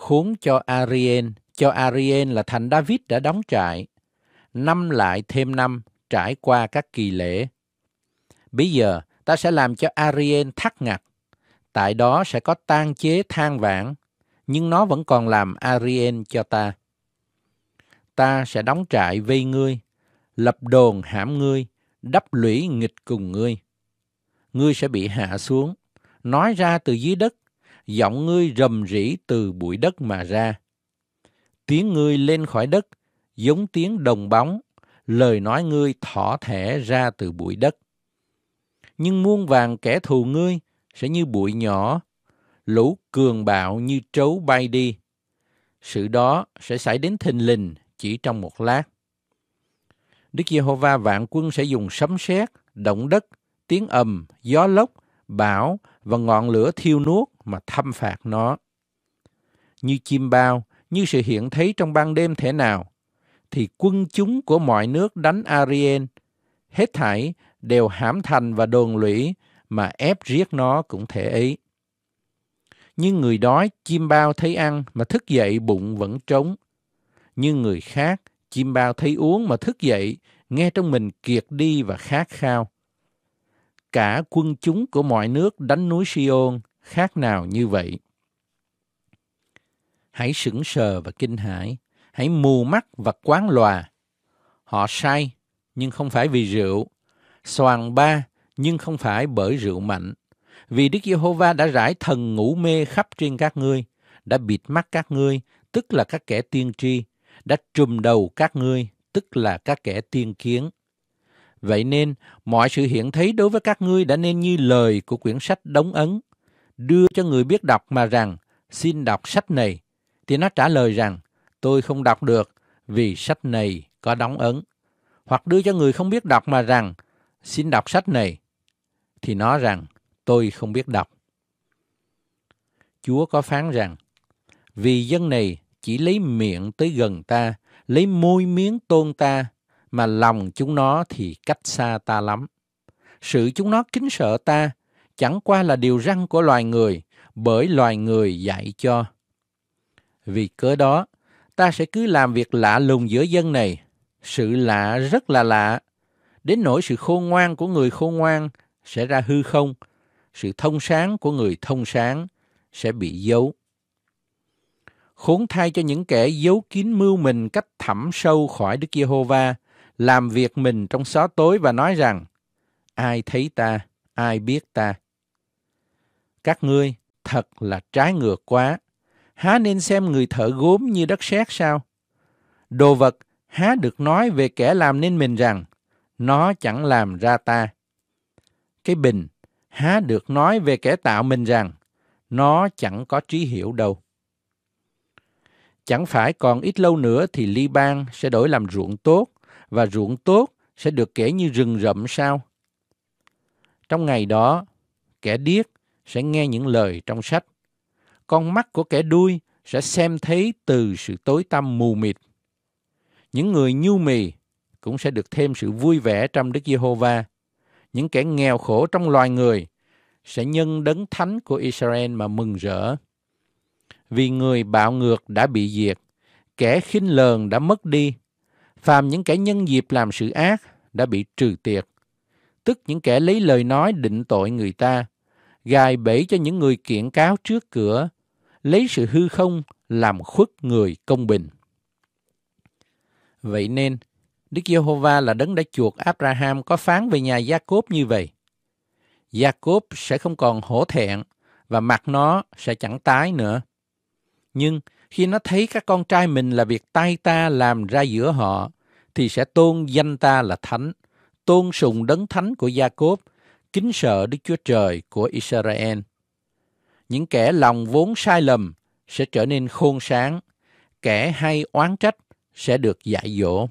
khốn cho Arien, cho Arien là thành David đã đóng trại. Năm lại thêm năm, trải qua các kỳ lễ. Bây giờ, ta sẽ làm cho Arien thắt ngặt. Tại đó sẽ có tan chế than vãn, nhưng nó vẫn còn làm Arien cho ta. Ta sẽ đóng trại vây ngươi, lập đồn hãm ngươi, đắp lũy nghịch cùng ngươi. Ngươi sẽ bị hạ xuống, nói ra từ dưới đất giọng ngươi rầm rỉ từ bụi đất mà ra. Tiếng ngươi lên khỏi đất, giống tiếng đồng bóng, lời nói ngươi thỏ thẻ ra từ bụi đất. Nhưng muôn vàng kẻ thù ngươi sẽ như bụi nhỏ, lũ cường bạo như trấu bay đi. Sự đó sẽ xảy đến thình lình chỉ trong một lát. Đức Giê-hô-va vạn quân sẽ dùng sấm sét, động đất, tiếng ầm, gió lốc, bão và ngọn lửa thiêu nuốt mà thâm phạt nó. Như chim bao, như sự hiện thấy trong ban đêm thế nào, thì quân chúng của mọi nước đánh Arien, hết thảy đều hãm thành và đồn lũy mà ép riết nó cũng thể ấy. Như người đói, chim bao thấy ăn mà thức dậy bụng vẫn trống. Như người khác, chim bao thấy uống mà thức dậy, nghe trong mình kiệt đi và khát khao. Cả quân chúng của mọi nước đánh núi Sion khác nào như vậy. Hãy sững sờ và kinh hãi, hãy mù mắt và quán lòa. Họ say, nhưng không phải vì rượu, soàn ba, nhưng không phải bởi rượu mạnh. Vì Đức Giê-hô-va đã rải thần ngủ mê khắp trên các ngươi, đã bịt mắt các ngươi, tức là các kẻ tiên tri, đã trùm đầu các ngươi, tức là các kẻ tiên kiến. Vậy nên, mọi sự hiện thấy đối với các ngươi đã nên như lời của quyển sách đóng ấn, đưa cho người biết đọc mà rằng xin đọc sách này, thì nó trả lời rằng tôi không đọc được vì sách này có đóng ấn. Hoặc đưa cho người không biết đọc mà rằng xin đọc sách này, thì nó rằng tôi không biết đọc. Chúa có phán rằng, vì dân này chỉ lấy miệng tới gần ta, lấy môi miếng tôn ta, mà lòng chúng nó thì cách xa ta lắm. Sự chúng nó kính sợ ta chẳng qua là điều răn của loài người, bởi loài người dạy cho. Vì cớ đó, ta sẽ cứ làm việc lạ lùng giữa dân này. Sự lạ rất là lạ. Đến nỗi sự khôn ngoan của người khôn ngoan sẽ ra hư không. Sự thông sáng của người thông sáng sẽ bị giấu. Khốn thay cho những kẻ giấu kín mưu mình cách thẳm sâu khỏi Đức Giê-hô-va, làm việc mình trong xó tối và nói rằng, ai thấy ta, ai biết ta. Các ngươi thật là trái ngược quá. Há nên xem người thợ gốm như đất sét sao? Đồ vật há được nói về kẻ làm nên mình rằng nó chẳng làm ra ta. Cái bình há được nói về kẻ tạo mình rằng nó chẳng có trí hiểu đâu. Chẳng phải còn ít lâu nữa thì ly bang sẽ đổi làm ruộng tốt và ruộng tốt sẽ được kể như rừng rậm sao? Trong ngày đó, kẻ điếc sẽ nghe những lời trong sách. Con mắt của kẻ đuôi sẽ xem thấy từ sự tối tăm mù mịt. Những người nhu mì cũng sẽ được thêm sự vui vẻ trong Đức Giê-hô-va. Những kẻ nghèo khổ trong loài người sẽ nhân đấng thánh của Israel mà mừng rỡ. Vì người bạo ngược đã bị diệt, kẻ khinh lờn đã mất đi, phàm những kẻ nhân dịp làm sự ác đã bị trừ tiệt, tức những kẻ lấy lời nói định tội người ta gài bẫy cho những người kiện cáo trước cửa, lấy sự hư không làm khuất người công bình. Vậy nên, Đức Giê-hô-va là đấng đã chuộc Abraham có phán về nhà Gia-cốp như vậy. Gia-cốp sẽ không còn hổ thẹn và mặt nó sẽ chẳng tái nữa. Nhưng khi nó thấy các con trai mình là việc tay ta làm ra giữa họ, thì sẽ tôn danh ta là thánh, tôn sùng đấng thánh của Gia-cốp kính sợ Đức Chúa Trời của Israel. Những kẻ lòng vốn sai lầm sẽ trở nên khôn sáng, kẻ hay oán trách sẽ được dạy dỗ.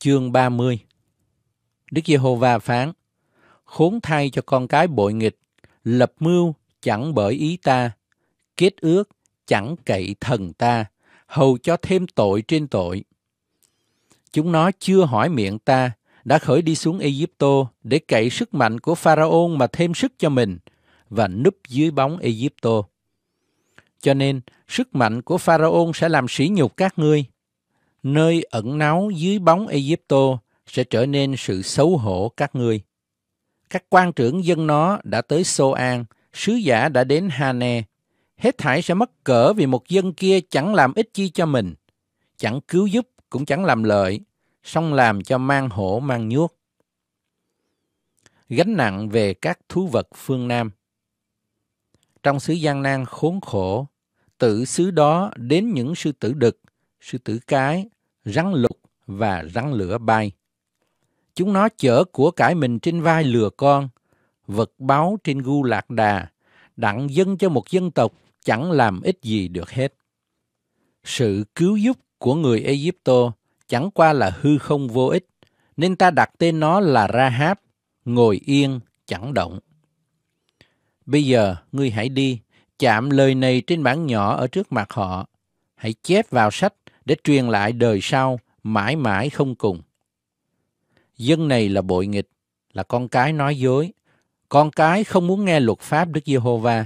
Chương 30 Đức Giê-hô-va phán, Khốn thay cho con cái bội nghịch, lập mưu chẳng bởi ý ta, kết ước chẳng cậy thần ta, hầu cho thêm tội trên tội. Chúng nó chưa hỏi miệng ta, đã khởi đi xuống Ai Egypto để cậy sức mạnh của Pharaon mà thêm sức cho mình và núp dưới bóng Ai Egypto. Cho nên, sức mạnh của Pharaon sẽ làm sỉ nhục các ngươi. Nơi ẩn náu dưới bóng Ai Egypto sẽ trở nên sự xấu hổ các ngươi. Các quan trưởng dân nó đã tới Sô An, sứ giả đã đến Hane. Hết thảy sẽ mất cỡ vì một dân kia chẳng làm ích chi cho mình, chẳng cứu giúp cũng chẳng làm lợi, song làm cho mang hổ mang nhuốc. Gánh nặng về các thú vật phương Nam. Trong xứ gian nan khốn khổ, tự xứ đó đến những sư tử đực, sư tử cái, rắn lục và rắn lửa bay. Chúng nó chở của cải mình trên vai lừa con, vật báo trên gu lạc đà, đặng dân cho một dân tộc chẳng làm ích gì được hết. Sự cứu giúp của người Egypto chẳng qua là hư không vô ích, nên ta đặt tên nó là Rahab, ngồi yên, chẳng động. Bây giờ, ngươi hãy đi, chạm lời này trên bảng nhỏ ở trước mặt họ. Hãy chép vào sách để truyền lại đời sau, mãi mãi không cùng. Dân này là bội nghịch, là con cái nói dối. Con cái không muốn nghe luật pháp Đức Giê-hô-va.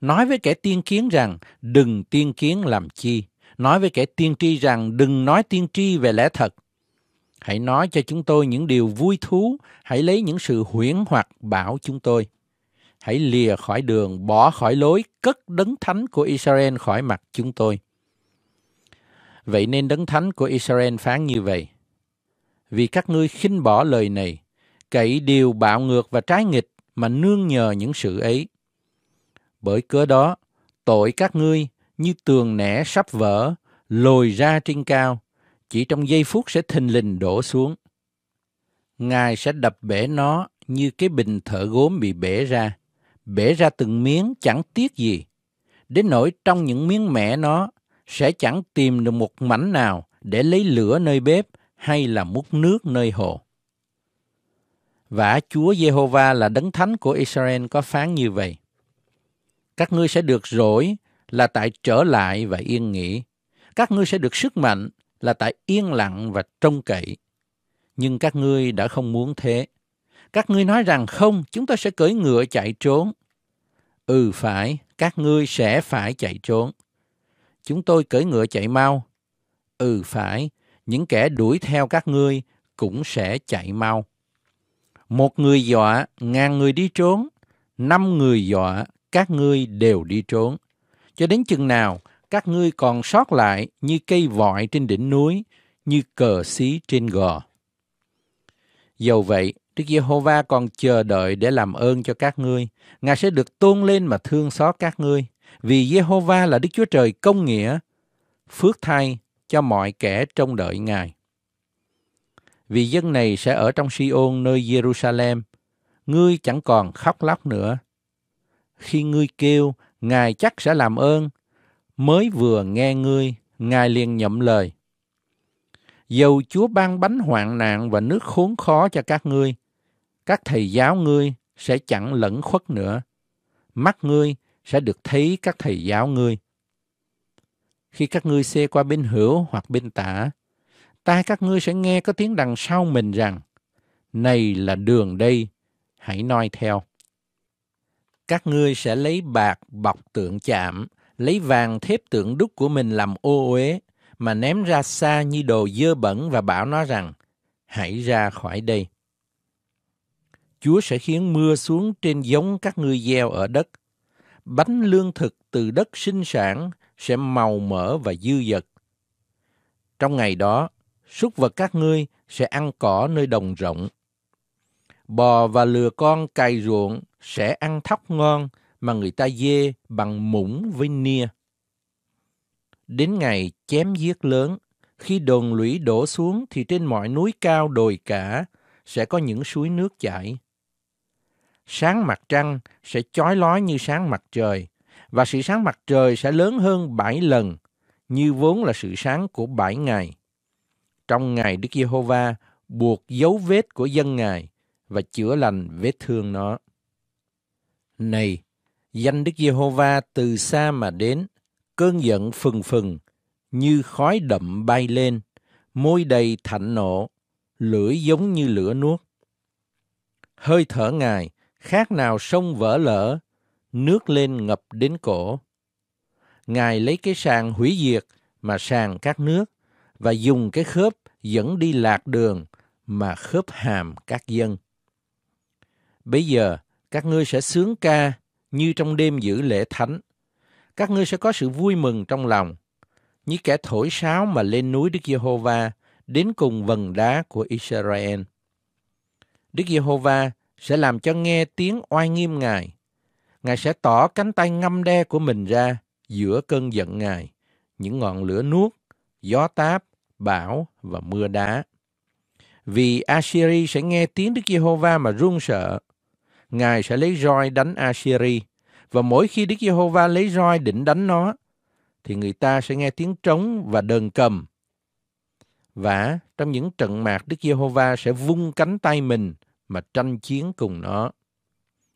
Nói với kẻ tiên kiến rằng đừng tiên kiến làm chi nói với kẻ tiên tri rằng đừng nói tiên tri về lẽ thật. Hãy nói cho chúng tôi những điều vui thú, hãy lấy những sự huyễn hoặc bảo chúng tôi. Hãy lìa khỏi đường, bỏ khỏi lối, cất đấng thánh của Israel khỏi mặt chúng tôi. Vậy nên đấng thánh của Israel phán như vậy. Vì các ngươi khinh bỏ lời này, cậy điều bạo ngược và trái nghịch mà nương nhờ những sự ấy. Bởi cớ đó, tội các ngươi như tường nẻ sắp vỡ, lồi ra trên cao, chỉ trong giây phút sẽ thình lình đổ xuống. Ngài sẽ đập bể nó như cái bình thở gốm bị bể ra, bể ra từng miếng chẳng tiếc gì, đến nỗi trong những miếng mẻ nó sẽ chẳng tìm được một mảnh nào để lấy lửa nơi bếp hay là múc nước nơi hồ. Vả Chúa Giê-hô-va là đấng thánh của Israel có phán như vậy. Các ngươi sẽ được rỗi là tại trở lại và yên nghỉ. Các ngươi sẽ được sức mạnh là tại yên lặng và trông cậy. Nhưng các ngươi đã không muốn thế. Các ngươi nói rằng không, chúng ta sẽ cưỡi ngựa chạy trốn. Ừ phải, các ngươi sẽ phải chạy trốn. Chúng tôi cưỡi ngựa chạy mau. Ừ phải, những kẻ đuổi theo các ngươi cũng sẽ chạy mau. Một người dọa, ngàn người đi trốn. Năm người dọa, các ngươi đều đi trốn. Cho đến chừng nào các ngươi còn sót lại như cây vọi trên đỉnh núi, như cờ xí trên gò. Dầu vậy, Đức Giê-hô-va còn chờ đợi để làm ơn cho các ngươi. Ngài sẽ được tôn lên mà thương xót các ngươi. Vì Giê-hô-va là Đức Chúa Trời công nghĩa, phước thay cho mọi kẻ trông đợi Ngài. Vì dân này sẽ ở trong Si-ôn nơi Jerusalem, ngươi chẳng còn khóc lóc nữa. Khi ngươi kêu, Ngài chắc sẽ làm ơn. Mới vừa nghe ngươi, Ngài liền nhậm lời. Dầu Chúa ban bánh hoạn nạn và nước khốn khó cho các ngươi, các thầy giáo ngươi sẽ chẳng lẫn khuất nữa. Mắt ngươi sẽ được thấy các thầy giáo ngươi. Khi các ngươi xe qua bên hữu hoặc bên tả, tai các ngươi sẽ nghe có tiếng đằng sau mình rằng, này là đường đây, hãy noi theo các ngươi sẽ lấy bạc bọc tượng chạm, lấy vàng thép tượng đúc của mình làm ô uế mà ném ra xa như đồ dơ bẩn và bảo nó rằng, hãy ra khỏi đây. Chúa sẽ khiến mưa xuống trên giống các ngươi gieo ở đất. Bánh lương thực từ đất sinh sản sẽ màu mỡ và dư dật. Trong ngày đó, súc vật các ngươi sẽ ăn cỏ nơi đồng rộng. Bò và lừa con cày ruộng sẽ ăn thóc ngon mà người ta dê bằng mũng với nia. Đến ngày chém giết lớn, khi đồn lũy đổ xuống thì trên mọi núi cao đồi cả sẽ có những suối nước chảy. Sáng mặt trăng sẽ chói lói như sáng mặt trời, và sự sáng mặt trời sẽ lớn hơn bảy lần, như vốn là sự sáng của bảy ngày. Trong ngày Đức Giê-hô-va buộc dấu vết của dân Ngài và chữa lành vết thương nó. Này, danh Đức Giê-hô-va từ xa mà đến, cơn giận phừng phừng, như khói đậm bay lên, môi đầy thạnh nộ, lưỡi giống như lửa nuốt. Hơi thở Ngài, khác nào sông vỡ lỡ nước lên ngập đến cổ. Ngài lấy cái sàn hủy diệt mà sàn các nước, và dùng cái khớp dẫn đi lạc đường mà khớp hàm các dân. Bây giờ, các ngươi sẽ sướng ca như trong đêm giữ lễ thánh. Các ngươi sẽ có sự vui mừng trong lòng, như kẻ thổi sáo mà lên núi Đức Giê-hô-va đến cùng vần đá của Israel. Đức Giê-hô-va sẽ làm cho nghe tiếng oai nghiêm Ngài. Ngài sẽ tỏ cánh tay ngâm đe của mình ra giữa cơn giận Ngài, những ngọn lửa nuốt, gió táp, bão và mưa đá. Vì Assyri sẽ nghe tiếng Đức Giê-hô-va mà run sợ. Ngài sẽ lấy roi đánh Assyri, và mỗi khi Đức Giê-hô-va lấy roi định đánh nó, thì người ta sẽ nghe tiếng trống và đờn cầm. Và trong những trận mạc Đức Giê-hô-va sẽ vung cánh tay mình mà tranh chiến cùng nó.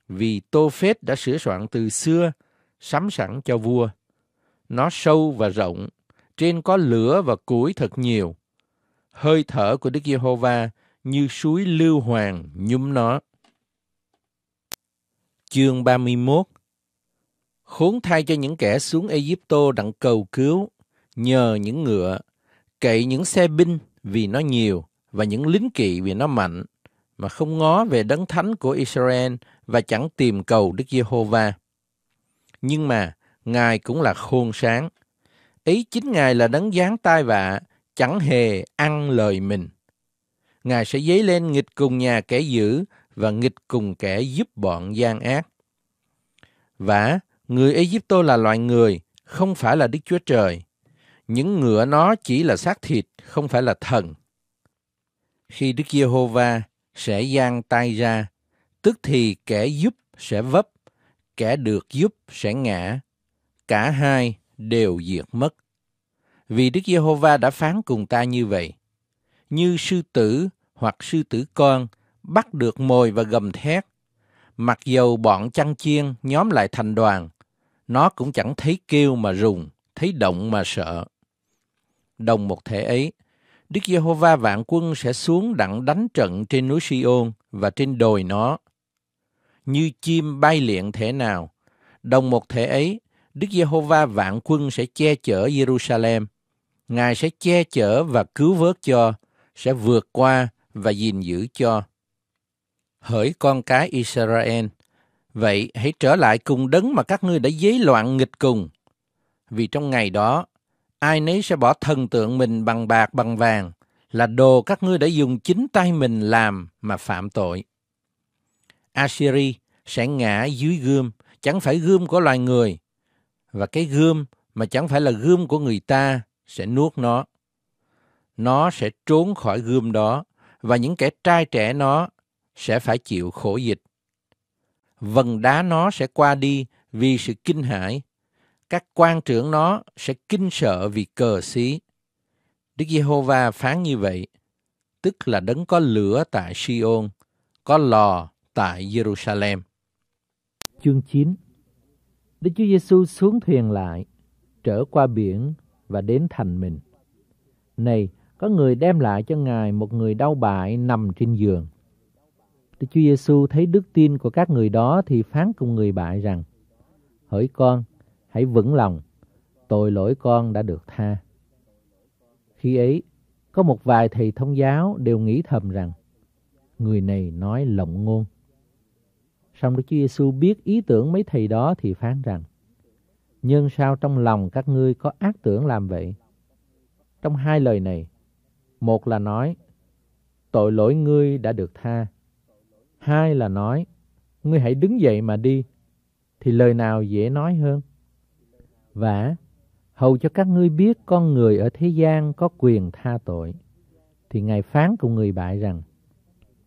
Vì Tô Phết đã sửa soạn từ xưa, sắm sẵn cho vua. Nó sâu và rộng, trên có lửa và củi thật nhiều. Hơi thở của Đức Giê-hô-va như suối lưu hoàng nhúm nó. Chương 31 Khốn thay cho những kẻ xuống Ai Egypto đặng cầu cứu, nhờ những ngựa, cậy những xe binh vì nó nhiều và những lính kỵ vì nó mạnh, mà không ngó về đấng thánh của Israel và chẳng tìm cầu Đức Giê-hô-va. Nhưng mà, Ngài cũng là khôn sáng. Ý chính Ngài là đấng giáng tai vạ, chẳng hề ăn lời mình. Ngài sẽ dấy lên nghịch cùng nhà kẻ dữ và nghịch cùng kẻ giúp bọn gian ác. Và người Egypto là loài người, không phải là Đức Chúa Trời. Những ngựa nó chỉ là xác thịt, không phải là thần. Khi Đức Giê-hô-va sẽ giang tay ra, tức thì kẻ giúp sẽ vấp, kẻ được giúp sẽ ngã. Cả hai đều diệt mất. Vì Đức Giê-hô-va đã phán cùng ta như vậy. Như sư tử hoặc sư tử con bắt được mồi và gầm thét. Mặc dầu bọn chăn chiên nhóm lại thành đoàn, nó cũng chẳng thấy kêu mà rùng, thấy động mà sợ. Đồng một thể ấy, Đức Giê-hô-va vạn quân sẽ xuống đặng đánh trận trên núi Si-ôn và trên đồi nó. Như chim bay liện thể nào, đồng một thể ấy, Đức Giê-hô-va vạn quân sẽ che chở Jerusalem. Ngài sẽ che chở và cứu vớt cho, sẽ vượt qua và gìn giữ cho hỡi con cái Israel, vậy hãy trở lại cùng đấng mà các ngươi đã dấy loạn nghịch cùng. Vì trong ngày đó, ai nấy sẽ bỏ thần tượng mình bằng bạc bằng vàng, là đồ các ngươi đã dùng chính tay mình làm mà phạm tội. Assyri sẽ ngã dưới gươm, chẳng phải gươm của loài người, và cái gươm mà chẳng phải là gươm của người ta sẽ nuốt nó. Nó sẽ trốn khỏi gươm đó, và những kẻ trai trẻ nó sẽ phải chịu khổ dịch. Vần đá nó sẽ qua đi vì sự kinh hãi. Các quan trưởng nó sẽ kinh sợ vì cờ xí. Đức Giê-hô-va phán như vậy, tức là đấng có lửa tại Si-ôn, có lò tại Jerusalem. Chương 9 Đức Chúa Giêsu xuống thuyền lại, trở qua biển và đến thành mình. Này, có người đem lại cho Ngài một người đau bại nằm trên giường. Đức Chúa Giêsu thấy đức tin của các người đó thì phán cùng người bại rằng: Hỡi con, hãy vững lòng, tội lỗi con đã được tha. Khi ấy, có một vài thầy thông giáo đều nghĩ thầm rằng người này nói lộng ngôn. Song Đức Chúa Giêsu biết ý tưởng mấy thầy đó thì phán rằng: Nhưng sao trong lòng các ngươi có ác tưởng làm vậy? Trong hai lời này, một là nói tội lỗi ngươi đã được tha, Hai là nói, ngươi hãy đứng dậy mà đi, thì lời nào dễ nói hơn. Vả, hầu cho các ngươi biết con người ở thế gian có quyền tha tội, thì Ngài phán cùng người bại rằng,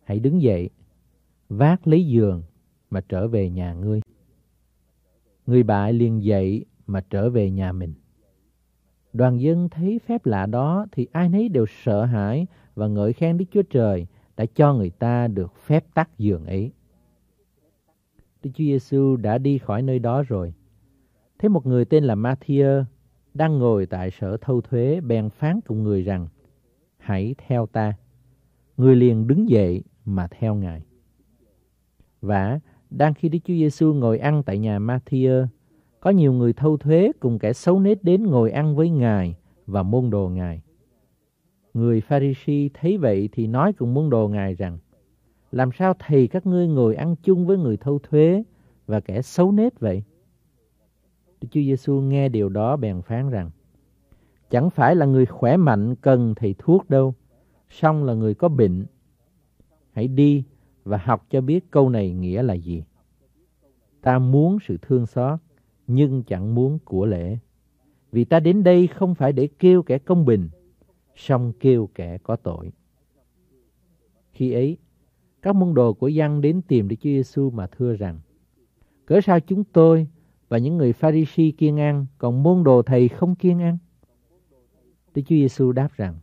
hãy đứng dậy, vác lấy giường mà trở về nhà ngươi. Người bại liền dậy mà trở về nhà mình. Đoàn dân thấy phép lạ đó thì ai nấy đều sợ hãi và ngợi khen Đức Chúa Trời – đã cho người ta được phép tắt giường ấy. Đức Chúa Giêsu đã đi khỏi nơi đó rồi. Thấy một người tên là Matthew đang ngồi tại sở thâu thuế bèn phán cùng người rằng, hãy theo ta. Người liền đứng dậy mà theo Ngài. Và đang khi Đức Chúa Giêsu ngồi ăn tại nhà Matthew, có nhiều người thâu thuế cùng kẻ xấu nết đến ngồi ăn với Ngài và môn đồ Ngài. Người Pharisi thấy vậy thì nói cùng môn đồ Ngài rằng, làm sao thầy các ngươi ngồi ăn chung với người thâu thuế và kẻ xấu nết vậy? Đức Chúa Giêsu nghe điều đó bèn phán rằng, chẳng phải là người khỏe mạnh cần thầy thuốc đâu, song là người có bệnh. Hãy đi và học cho biết câu này nghĩa là gì. Ta muốn sự thương xót, nhưng chẳng muốn của lễ. Vì ta đến đây không phải để kêu kẻ công bình, song kêu kẻ có tội. Khi ấy, các môn đồ của Giăng đến tìm Đức Chúa Giêsu mà thưa rằng: Cớ sao chúng tôi và những người Pharisee kiên ăn, còn môn đồ thầy không kiên ăn? Đức Chúa Giêsu đáp rằng: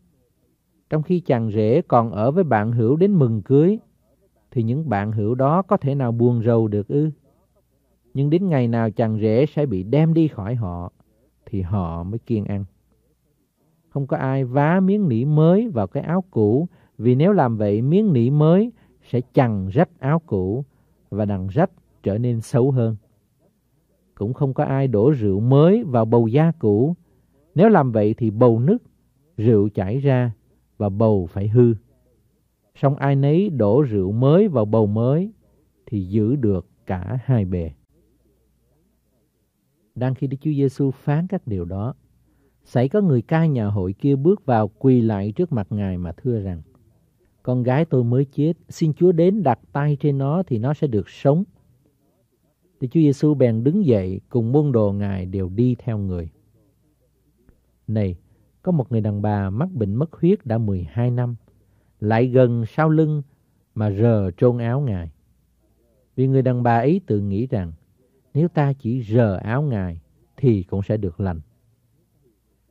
Trong khi chàng rể còn ở với bạn hữu đến mừng cưới, thì những bạn hữu đó có thể nào buồn rầu được ư? Nhưng đến ngày nào chàng rể sẽ bị đem đi khỏi họ, thì họ mới kiên ăn không có ai vá miếng nỉ mới vào cái áo cũ, vì nếu làm vậy miếng nỉ mới sẽ chằng rách áo cũ và đằng rách trở nên xấu hơn. Cũng không có ai đổ rượu mới vào bầu da cũ, nếu làm vậy thì bầu nứt, rượu chảy ra và bầu phải hư. Xong ai nấy đổ rượu mới vào bầu mới thì giữ được cả hai bề. Đang khi Đức Chúa Giêsu phán các điều đó, Xảy có người ca nhà hội kia bước vào quỳ lại trước mặt Ngài mà thưa rằng, Con gái tôi mới chết, xin Chúa đến đặt tay trên nó thì nó sẽ được sống. Thì Chúa Giêsu bèn đứng dậy cùng môn đồ Ngài đều đi theo người. Này, có một người đàn bà mắc bệnh mất huyết đã 12 năm, lại gần sau lưng mà rờ trôn áo Ngài. Vì người đàn bà ấy tự nghĩ rằng, nếu ta chỉ rờ áo Ngài thì cũng sẽ được lành.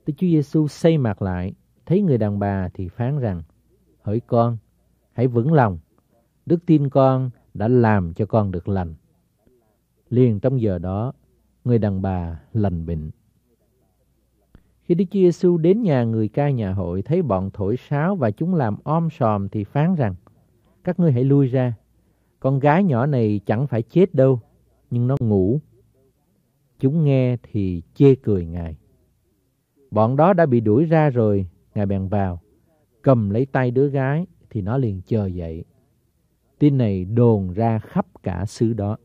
Đức Chúa Giêsu xây mặt lại, thấy người đàn bà thì phán rằng, hỡi con, hãy vững lòng, đức tin con đã làm cho con được lành. Liền trong giờ đó, người đàn bà lành bệnh. Khi Đức Chúa Giêsu đến nhà người ca nhà hội thấy bọn thổi sáo và chúng làm om sòm thì phán rằng: Các ngươi hãy lui ra, con gái nhỏ này chẳng phải chết đâu, nhưng nó ngủ. Chúng nghe thì chê cười ngài. Bọn đó đã bị đuổi ra rồi, ngài bèn vào, cầm lấy tay đứa gái thì nó liền chờ dậy. Tin này đồn ra khắp cả xứ đó.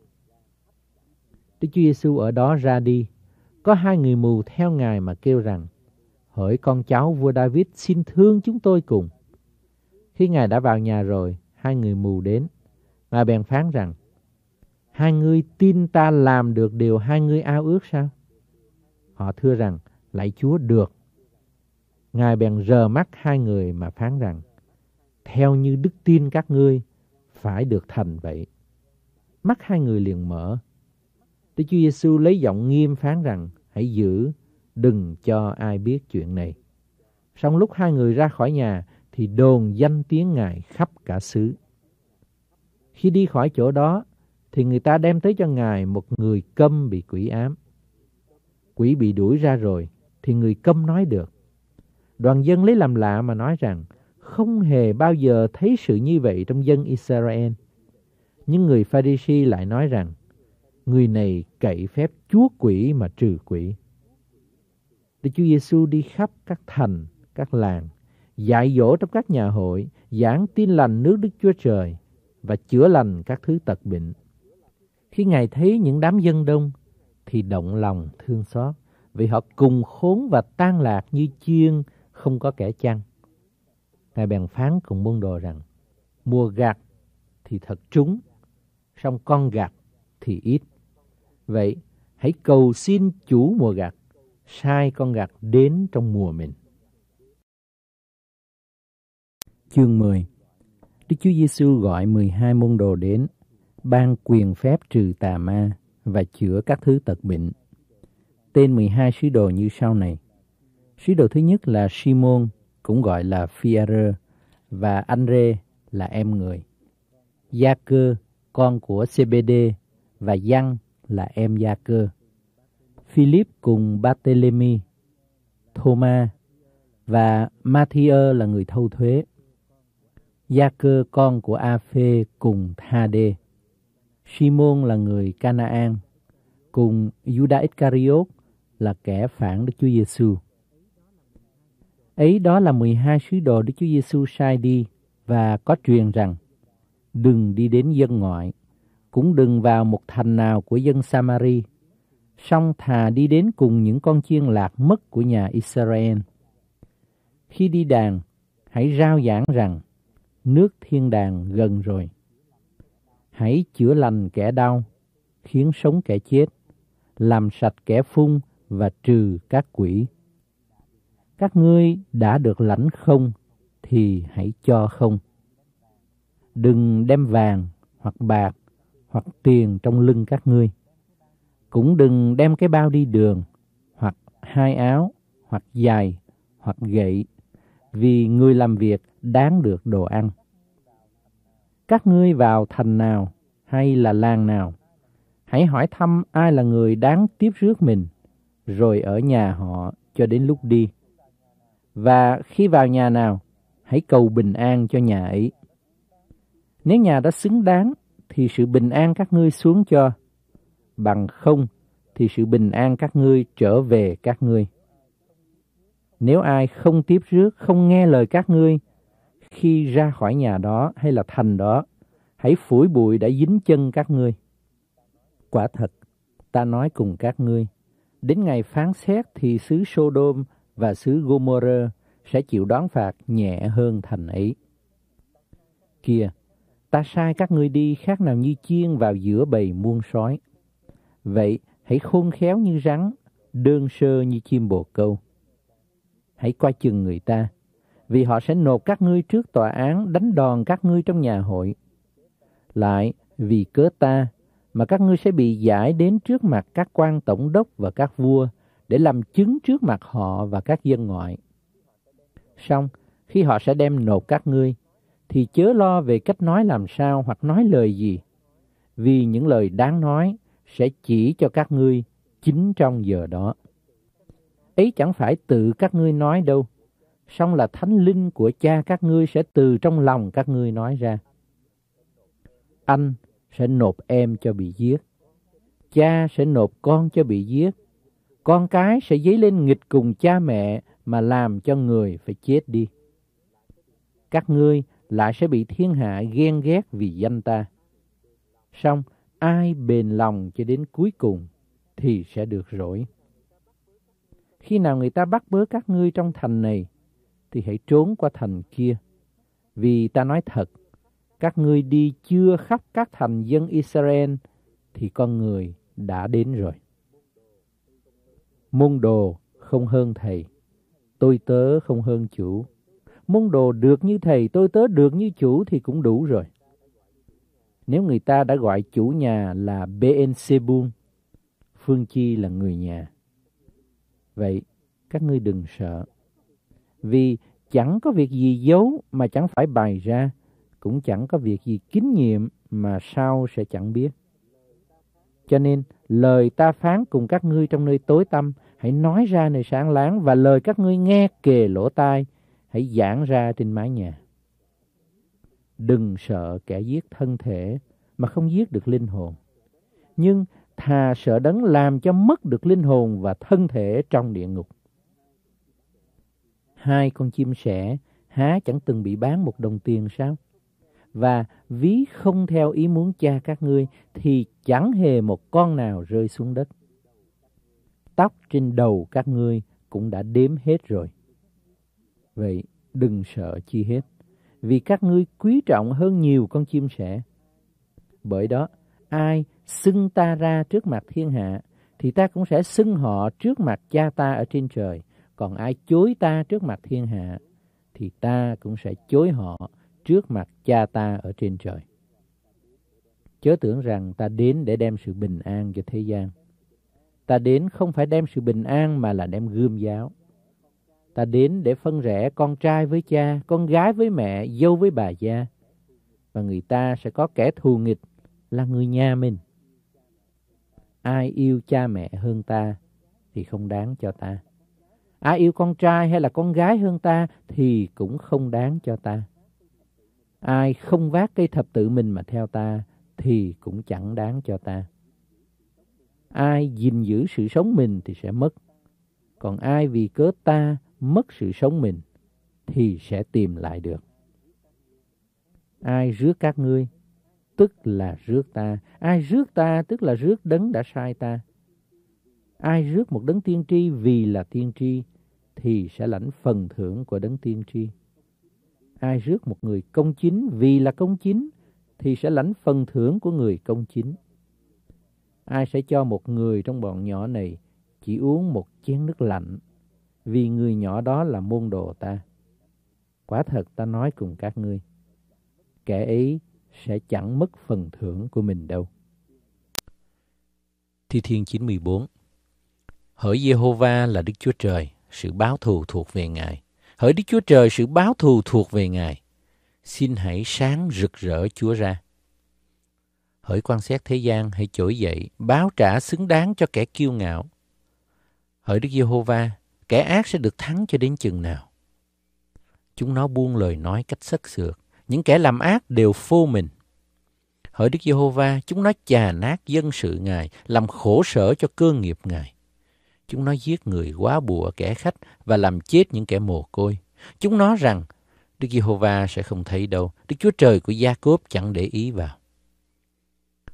Đức Chúa Giêsu ở đó ra đi, có hai người mù theo ngài mà kêu rằng: "Hỡi con cháu vua David, xin thương chúng tôi cùng." Khi ngài đã vào nhà rồi, hai người mù đến, ngài bèn phán rằng: "Hai người tin ta làm được điều hai người ao ước sao?" Họ thưa rằng: Lạy Chúa được. Ngài bèn rờ mắt hai người mà phán rằng, theo như đức tin các ngươi, phải được thành vậy. Mắt hai người liền mở. Đức Chúa Giêsu lấy giọng nghiêm phán rằng, hãy giữ, đừng cho ai biết chuyện này. Xong lúc hai người ra khỏi nhà, thì đồn danh tiếng Ngài khắp cả xứ. Khi đi khỏi chỗ đó, thì người ta đem tới cho Ngài một người câm bị quỷ ám. Quỷ bị đuổi ra rồi, thì người câm nói được. Đoàn dân lấy làm lạ mà nói rằng không hề bao giờ thấy sự như vậy trong dân Israel. Nhưng người Pharisee lại nói rằng người này cậy phép chúa quỷ mà trừ quỷ. Đức Chúa Giêsu đi khắp các thành, các làng, dạy dỗ trong các nhà hội, giảng tin lành nước Đức Chúa Trời và chữa lành các thứ tật bệnh. Khi Ngài thấy những đám dân đông thì động lòng thương xót vì họ cùng khốn và tan lạc như chiên không có kẻ chăn. Ngài bèn phán cùng môn đồ rằng, mua gạt thì thật trúng, song con gạt thì ít. Vậy, hãy cầu xin chủ mùa gạt, sai con gạt đến trong mùa mình. Chương 10 Đức Chúa Giêsu gọi 12 môn đồ đến, ban quyền phép trừ tà ma và chữa các thứ tật bệnh tên 12 sứ đồ như sau này. Sứ đồ thứ nhất là Simon, cũng gọi là Phi-a-rơ, và Andre là em người. Gia cơ, con của CBD, và Giăng là em Gia cơ. Philip cùng Barthélemy, Thomas và Mathieu là người thâu thuế. Gia cơ con của A Phê cùng Tha Đê. Simon là người Canaan cùng Judas Iscariot là kẻ phản Đức Chúa Giêsu. Ấy đó là 12 sứ đồ Đức Chúa Giêsu sai đi và có truyền rằng đừng đi đến dân ngoại, cũng đừng vào một thành nào của dân Samari, song thà đi đến cùng những con chiên lạc mất của nhà Israel. Khi đi đàn, hãy rao giảng rằng nước thiên đàng gần rồi. Hãy chữa lành kẻ đau, khiến sống kẻ chết, làm sạch kẻ phun và trừ các quỷ. Các ngươi đã được lãnh không thì hãy cho không. Đừng đem vàng hoặc bạc hoặc tiền trong lưng các ngươi. Cũng đừng đem cái bao đi đường hoặc hai áo hoặc dài hoặc gậy vì người làm việc đáng được đồ ăn. Các ngươi vào thành nào hay là làng nào, hãy hỏi thăm ai là người đáng tiếp rước mình rồi ở nhà họ cho đến lúc đi. Và khi vào nhà nào, hãy cầu bình an cho nhà ấy. Nếu nhà đã xứng đáng, thì sự bình an các ngươi xuống cho. Bằng không, thì sự bình an các ngươi trở về các ngươi. Nếu ai không tiếp rước, không nghe lời các ngươi, khi ra khỏi nhà đó hay là thành đó, hãy phủi bụi đã dính chân các ngươi. Quả thật, ta nói cùng các ngươi, Đến ngày phán xét thì xứ Sodom và xứ Gomorrah sẽ chịu đón phạt nhẹ hơn thành ấy. Kìa, ta sai các ngươi đi khác nào như chiên vào giữa bầy muôn sói. Vậy, hãy khôn khéo như rắn, đơn sơ như chim bồ câu. Hãy coi chừng người ta, vì họ sẽ nộp các ngươi trước tòa án đánh đòn các ngươi trong nhà hội. Lại, vì cớ ta, mà các ngươi sẽ bị giải đến trước mặt các quan tổng đốc và các vua để làm chứng trước mặt họ và các dân ngoại. Xong, khi họ sẽ đem nộp các ngươi, thì chớ lo về cách nói làm sao hoặc nói lời gì, vì những lời đáng nói sẽ chỉ cho các ngươi chính trong giờ đó. Ấy chẳng phải tự các ngươi nói đâu, song là thánh linh của cha các ngươi sẽ từ trong lòng các ngươi nói ra. Anh, sẽ nộp em cho bị giết. Cha sẽ nộp con cho bị giết. Con cái sẽ dấy lên nghịch cùng cha mẹ mà làm cho người phải chết đi. Các ngươi lại sẽ bị thiên hạ ghen ghét vì danh ta. Xong, ai bền lòng cho đến cuối cùng thì sẽ được rỗi. Khi nào người ta bắt bớ các ngươi trong thành này, thì hãy trốn qua thành kia. Vì ta nói thật, các ngươi đi chưa khắp các thành dân Israel, thì con người đã đến rồi. Môn đồ không hơn thầy, tôi tớ không hơn chủ. Môn đồ được như thầy, tôi tớ được như chủ thì cũng đủ rồi. Nếu người ta đã gọi chủ nhà là Beelzebul, Phương Chi là người nhà. Vậy, các ngươi đừng sợ. Vì chẳng có việc gì giấu mà chẳng phải bày ra, cũng chẳng có việc gì kín nhiệm mà sao sẽ chẳng biết. Cho nên, lời ta phán cùng các ngươi trong nơi tối tâm hãy nói ra nơi sáng láng và lời các ngươi nghe kề lỗ tai, hãy giảng ra trên mái nhà. Đừng sợ kẻ giết thân thể mà không giết được linh hồn. Nhưng thà sợ đấng làm cho mất được linh hồn và thân thể trong địa ngục. Hai con chim sẻ há chẳng từng bị bán một đồng tiền sao? và ví không theo ý muốn cha các ngươi thì chẳng hề một con nào rơi xuống đất. Tóc trên đầu các ngươi cũng đã đếm hết rồi. Vậy đừng sợ chi hết, vì các ngươi quý trọng hơn nhiều con chim sẻ. Bởi đó, ai xưng ta ra trước mặt thiên hạ, thì ta cũng sẽ xưng họ trước mặt cha ta ở trên trời. Còn ai chối ta trước mặt thiên hạ, thì ta cũng sẽ chối họ trước mặt cha ta ở trên trời. Chớ tưởng rằng ta đến để đem sự bình an cho thế gian. Ta đến không phải đem sự bình an mà là đem gươm giáo. Ta đến để phân rẽ con trai với cha, con gái với mẹ, dâu với bà gia. Và người ta sẽ có kẻ thù nghịch là người nhà mình. Ai yêu cha mẹ hơn ta thì không đáng cho ta. Ai yêu con trai hay là con gái hơn ta thì cũng không đáng cho ta. Ai không vác cây thập tự mình mà theo ta thì cũng chẳng đáng cho ta. Ai gìn giữ sự sống mình thì sẽ mất. Còn ai vì cớ ta mất sự sống mình thì sẽ tìm lại được. Ai rước các ngươi, tức là rước ta. Ai rước ta, tức là rước đấng đã sai ta. Ai rước một đấng tiên tri vì là tiên tri, thì sẽ lãnh phần thưởng của đấng tiên tri. Ai rước một người công chính vì là công chính thì sẽ lãnh phần thưởng của người công chính. Ai sẽ cho một người trong bọn nhỏ này chỉ uống một chén nước lạnh vì người nhỏ đó là môn đồ ta. Quả thật ta nói cùng các ngươi, kẻ ấy sẽ chẳng mất phần thưởng của mình đâu. Thi Thiên 94 Hỡi Giê-hô-va là Đức Chúa Trời, sự báo thù thuộc về Ngài. Hỡi Đức Chúa Trời, sự báo thù thuộc về Ngài. Xin hãy sáng rực rỡ Chúa ra. Hỡi quan sát thế gian, hãy trỗi dậy, báo trả xứng đáng cho kẻ kiêu ngạo. Hỡi Đức Giê-hô-va, kẻ ác sẽ được thắng cho đến chừng nào? Chúng nó buông lời nói cách sắc sược, những kẻ làm ác đều phô mình. Hỡi Đức Giê-hô-va, chúng nó chà nát dân sự Ngài, làm khổ sở cho cơ nghiệp Ngài. Chúng nó giết người quá bùa kẻ khách và làm chết những kẻ mồ côi. Chúng nó rằng Đức Giê-hô-va sẽ không thấy đâu, Đức Chúa Trời của Gia-cốp chẳng để ý vào.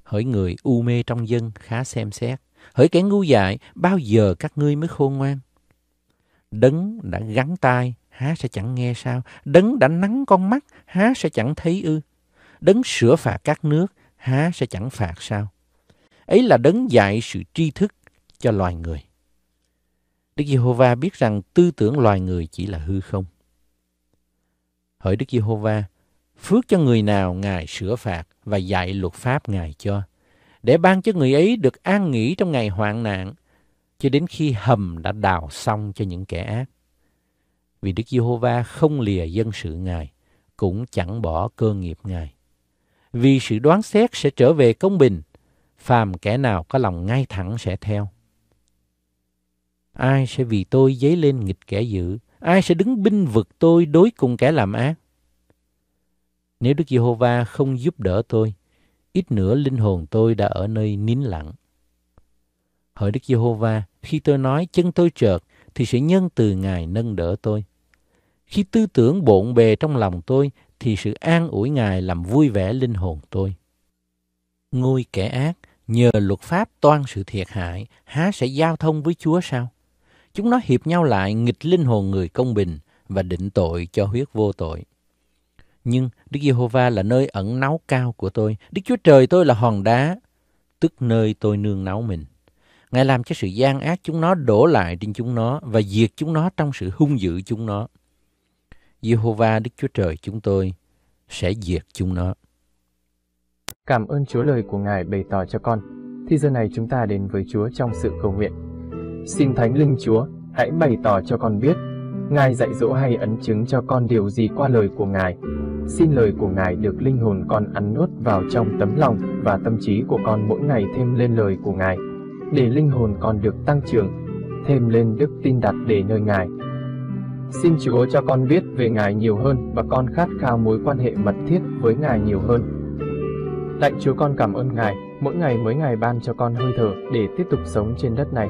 Hỡi người u mê trong dân khá xem xét, hỡi kẻ ngu dại, bao giờ các ngươi mới khôn ngoan? Đấng đã gắn tai, há sẽ chẳng nghe sao? Đấng đã nắng con mắt, há sẽ chẳng thấy ư? Đấng sửa phạt các nước, há sẽ chẳng phạt sao? Ấy là đấng dạy sự tri thức cho loài người. Đức Giê-hô-va biết rằng tư tưởng loài người chỉ là hư không. Hỡi Đức Giê-hô-va, phước cho người nào Ngài sửa phạt và dạy luật pháp Ngài cho, để ban cho người ấy được an nghỉ trong ngày hoạn nạn, cho đến khi hầm đã đào xong cho những kẻ ác. Vì Đức Giê-hô-va không lìa dân sự Ngài, cũng chẳng bỏ cơ nghiệp Ngài. Vì sự đoán xét sẽ trở về công bình, phàm kẻ nào có lòng ngay thẳng sẽ theo Ai sẽ vì tôi dấy lên nghịch kẻ dữ? Ai sẽ đứng binh vực tôi đối cùng kẻ làm ác? Nếu Đức Giê-hô-va không giúp đỡ tôi, ít nữa linh hồn tôi đã ở nơi nín lặng. Hỡi Đức Giê-hô-va, khi tôi nói chân tôi trợt, thì sự nhân từ Ngài nâng đỡ tôi. Khi tư tưởng bộn bề trong lòng tôi, thì sự an ủi Ngài làm vui vẻ linh hồn tôi. Ngôi kẻ ác, nhờ luật pháp toan sự thiệt hại, há sẽ giao thông với Chúa sao? Chúng nó hiệp nhau lại nghịch linh hồn người công bình và định tội cho huyết vô tội. Nhưng Đức Giê-hô-va là nơi ẩn náu cao của tôi. Đức Chúa Trời tôi là hòn đá, tức nơi tôi nương náu mình. Ngài làm cho sự gian ác chúng nó đổ lại trên chúng nó và diệt chúng nó trong sự hung dữ chúng nó. Giê-hô-va Đức Chúa Trời chúng tôi sẽ diệt chúng nó. Cảm ơn Chúa lời của Ngài bày tỏ cho con. Thì giờ này chúng ta đến với Chúa trong sự cầu nguyện. Xin Thánh Linh Chúa, hãy bày tỏ cho con biết, Ngài dạy dỗ hay ấn chứng cho con điều gì qua lời của Ngài. Xin lời của Ngài được linh hồn con ăn nuốt vào trong tấm lòng và tâm trí của con mỗi ngày thêm lên lời của Ngài, để linh hồn con được tăng trưởng, thêm lên đức tin đặt để nơi Ngài. Xin Chúa cho con biết về Ngài nhiều hơn và con khát khao mối quan hệ mật thiết với Ngài nhiều hơn. Lạy Chúa con cảm ơn Ngài, mỗi ngày mới Ngài ban cho con hơi thở để tiếp tục sống trên đất này.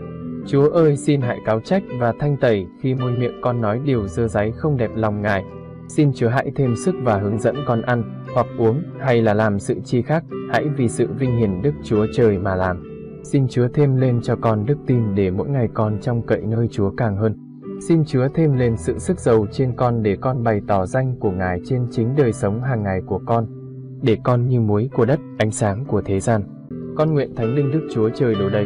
Chúa ơi xin hãy cáo trách và thanh tẩy khi môi miệng con nói điều dơ giấy không đẹp lòng ngài. Xin Chúa hãy thêm sức và hướng dẫn con ăn, hoặc uống, hay là làm sự chi khác, hãy vì sự vinh hiển Đức Chúa Trời mà làm. Xin Chúa thêm lên cho con đức tin để mỗi ngày con trong cậy nơi Chúa càng hơn. Xin Chúa thêm lên sự sức giàu trên con để con bày tỏ danh của Ngài trên chính đời sống hàng ngày của con. Để con như muối của đất, ánh sáng của thế gian. Con nguyện Thánh Linh Đức Chúa Trời đổ đầy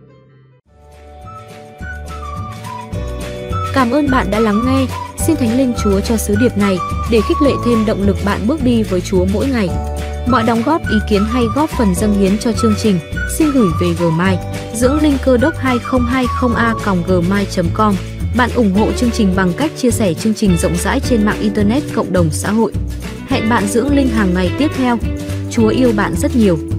Cảm ơn bạn đã lắng nghe. Xin Thánh Linh Chúa cho sứ điệp này để khích lệ thêm động lực bạn bước đi với Chúa mỗi ngày. Mọi đóng góp ý kiến hay góp phần dâng hiến cho chương trình, xin gửi về gmail dưỡng linh cơ đốc 2020a.gmail.com. Bạn ủng hộ chương trình bằng cách chia sẻ chương trình rộng rãi trên mạng Internet cộng đồng xã hội. Hẹn bạn dưỡng linh hàng ngày tiếp theo. Chúa yêu bạn rất nhiều.